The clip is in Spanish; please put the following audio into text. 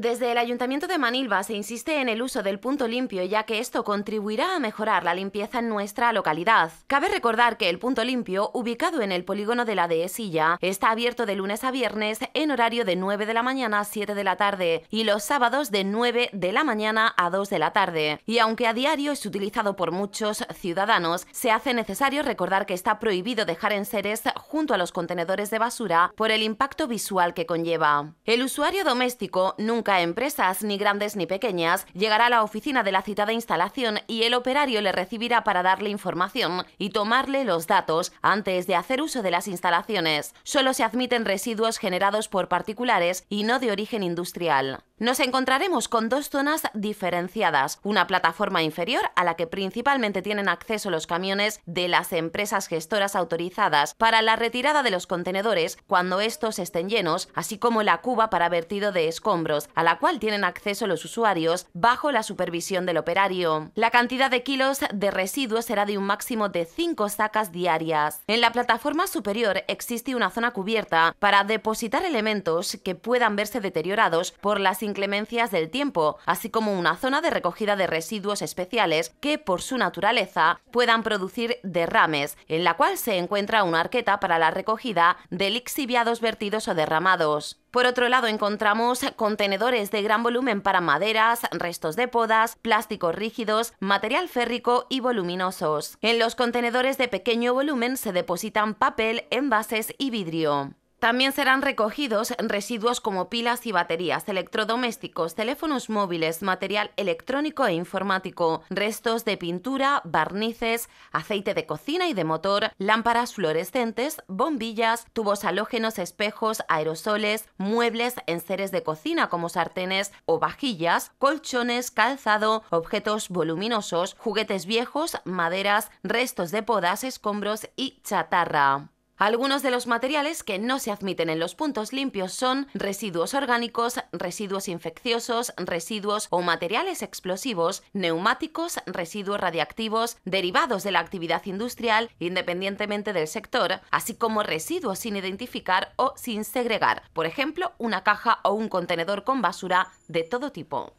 Desde el Ayuntamiento de Manilva se insiste en el uso del punto limpio ya que esto contribuirá a mejorar la limpieza en nuestra localidad. Cabe recordar que el punto limpio, ubicado en el polígono de la Dehesilla, está abierto de lunes a viernes en horario de 9 de la mañana a 7 de la tarde y los sábados de 9 de la mañana a 2 de la tarde. Y aunque a diario es utilizado por muchos ciudadanos, se hace necesario recordar que está prohibido dejar enseres junto a los contenedores de basura por el impacto visual que conlleva. El usuario doméstico nunca nunca empresas, ni grandes ni pequeñas, llegará a la oficina de la citada instalación y el operario le recibirá para darle información y tomarle los datos antes de hacer uso de las instalaciones. Solo se admiten residuos generados por particulares y no de origen industrial. Nos encontraremos con dos zonas diferenciadas, una plataforma inferior a la que principalmente tienen acceso los camiones de las empresas gestoras autorizadas para la retirada de los contenedores cuando estos estén llenos, así como la cuba para vertido de escombros, a la cual tienen acceso los usuarios bajo la supervisión del operario. La cantidad de kilos de residuos será de un máximo de 5 sacas diarias. En la plataforma superior existe una zona cubierta para depositar elementos que puedan verse deteriorados por las inclemencias del tiempo, así como una zona de recogida de residuos especiales que, por su naturaleza, puedan producir derrames, en la cual se encuentra una arqueta para la recogida de lixiviados vertidos o derramados. Por otro lado, encontramos contenedores de gran volumen para maderas, restos de podas, plásticos rígidos, material férrico y voluminosos. En los contenedores de pequeño volumen se depositan papel, envases y vidrio. También serán recogidos residuos como pilas y baterías, electrodomésticos, teléfonos móviles, material electrónico e informático, restos de pintura, barnices, aceite de cocina y de motor, lámparas fluorescentes, bombillas, tubos halógenos, espejos, aerosoles, muebles, enseres de cocina como sartenes o vajillas, colchones, calzado, objetos voluminosos, juguetes viejos, maderas, restos de podas, escombros y chatarra. Algunos de los materiales que no se admiten en los puntos limpios son residuos orgánicos, residuos infecciosos, residuos o materiales explosivos, neumáticos, residuos radiactivos, derivados de la actividad industrial, independientemente del sector, así como residuos sin identificar o sin segregar, por ejemplo, una caja o un contenedor con basura de todo tipo.